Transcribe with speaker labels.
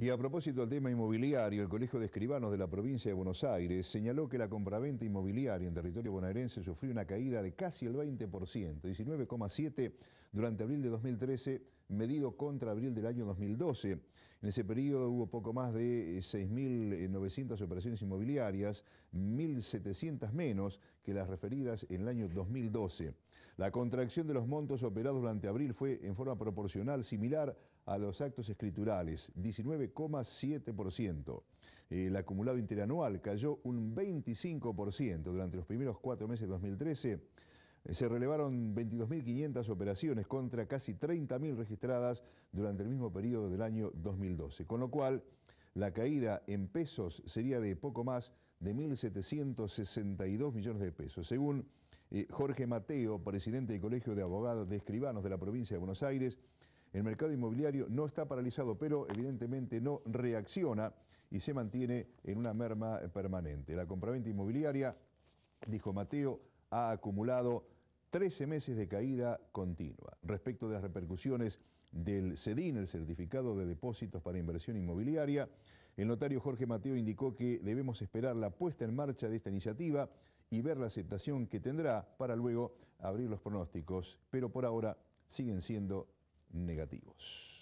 Speaker 1: Y a propósito del tema inmobiliario, el Colegio de Escribanos de la provincia de Buenos Aires señaló que la compraventa inmobiliaria en territorio bonaerense sufrió una caída de casi el 20%, 19,7% durante abril de 2013 medido contra abril del año 2012. En ese periodo hubo poco más de 6.900 eh, operaciones inmobiliarias, 1.700 menos que las referidas en el año 2012. La contracción de los montos operados durante abril fue en forma proporcional similar a los actos escriturales, 19,7%. El acumulado interanual cayó un 25% durante los primeros cuatro meses de 2013 eh, se relevaron 22.500 operaciones contra casi 30.000 registradas durante el mismo periodo del año 2012, con lo cual la caída en pesos sería de poco más de 1.762 millones de pesos, según eh, Jorge Mateo, presidente del Colegio de Abogados de Escribanos de la provincia de Buenos Aires. El mercado inmobiliario no está paralizado, pero evidentemente no reacciona y se mantiene en una merma permanente. La compraventa inmobiliaria, dijo Mateo, ha acumulado 13 meses de caída continua. Respecto de las repercusiones del CEDIN, el Certificado de Depósitos para Inversión Inmobiliaria, el notario Jorge Mateo indicó que debemos esperar la puesta en marcha de esta iniciativa y ver la aceptación que tendrá para luego abrir los pronósticos, pero por ahora siguen siendo negativos.